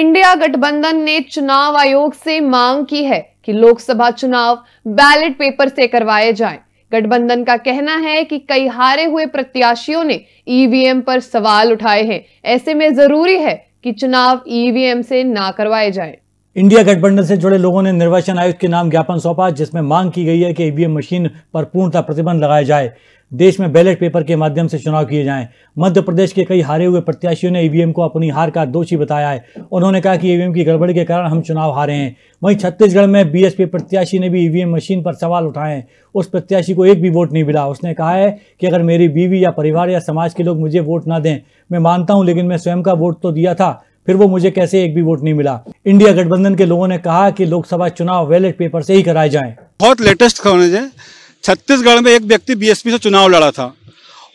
India गठबंधन ने चुनाव आयोग से मांग की है कि लोकसभा चुनाव बैलेट पेपर से करवाए जाएं। गठबंधन का कहना है कि कई हारे हुए प्रत्याशियों ने ईवीएम पर सवाल उठाए हैं ऐसे में जरूरी है कि चुनाव ईवीएम से ना करवाए जाएं। इंडिया गठबंधन से जुड़े लोगों ने निर्वाचन आयुक्त के नाम ज्ञापन सौंपा जिसमें मांग की गई है कि ईवीएम मशीन पर पूर्णतः प्रतिबंध लगाया जाए देश में बैलेट पेपर के माध्यम से चुनाव किए जाएं मध्य प्रदेश के कई हारे हुए प्रत्याशियों ने ईवीएम को अपनी हार का दोषी बताया है उन्होंने कहा कि ईवीएम की गड़बड़ी के कारण हम चुनाव हारे हैं वहीं छत्तीसगढ़ में बीएसपी प्रत्याशी ने भी ईवीएम मशीन पर सवाल उठाए उस प्रत्याशी को एक भी वोट नहीं मिला उसने कहा है कि अगर मेरी बीवी या परिवार या समाज के लोग मुझे वोट ना दें मैं मानता हूँ लेकिन मैं स्वयं का वोट तो दिया था फिर वो मुझे कैसे एक भी वोट नहीं मिला इंडिया गठबंधन के लोगों ने कहा कि लोकसभा चुनाव बैलेट पेपर से ही कराए जाए बहुत लेटेस्ट खबर है छत्तीसगढ़ में एक व्यक्ति बीएसपी से चुनाव लड़ा था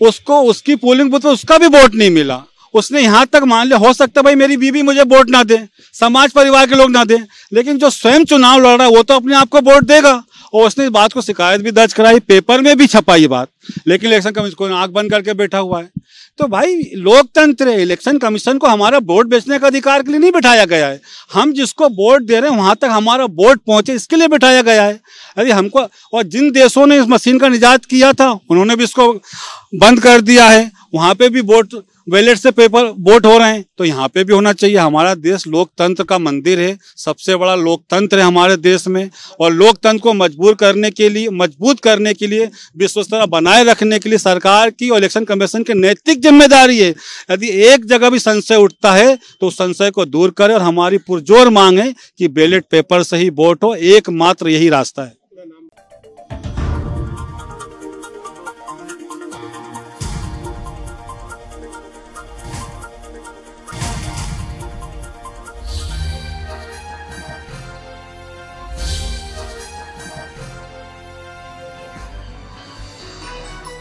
उसको उसकी पोलिंग बूथ पर उसका भी वोट नहीं मिला उसने यहाँ तक मान लिया हो सकता भाई मेरी बीवी मुझे वोट ना दे समाज परिवार के लोग ना दे लेकिन जो स्वयं चुनाव लड़ रहा है वो तो अपने आप को वोट देगा और उसने इस बात को शिकायत भी दर्ज कराई पेपर में भी छपा ये बात लेकिन इलेक्शन कमीशन को आंख बंद करके बैठा हुआ है तो भाई लोकतंत्र है इलेक्शन कमीशन को हमारा वोट बेचने का अधिकार के लिए नहीं बैठाया गया है हम जिसको वोट दे रहे हैं वहाँ तक हमारा वोट पहुँचे इसके लिए बैठाया गया है अरे हमको और जिन देशों ने इस मशीन का निजात किया था उन्होंने भी इसको बंद कर दिया है वहाँ पर भी वोट बैलेट से पेपर वोट हो रहे हैं तो यहाँ पे भी होना चाहिए हमारा देश लोकतंत्र का मंदिर है सबसे बड़ा लोकतंत्र है हमारे देश में और लोकतंत्र को मजबूर करने के लिए मजबूत करने के लिए विश्वस्तर बनाए रखने के लिए सरकार की और इलेक्शन कमीशन की नैतिक जिम्मेदारी है यदि एक जगह भी संशय उठता है तो उस संशय को दूर करें और हमारी पुरजोर मांग है कि बैलेट पेपर से ही वोट हो एकमात्र यही रास्ता है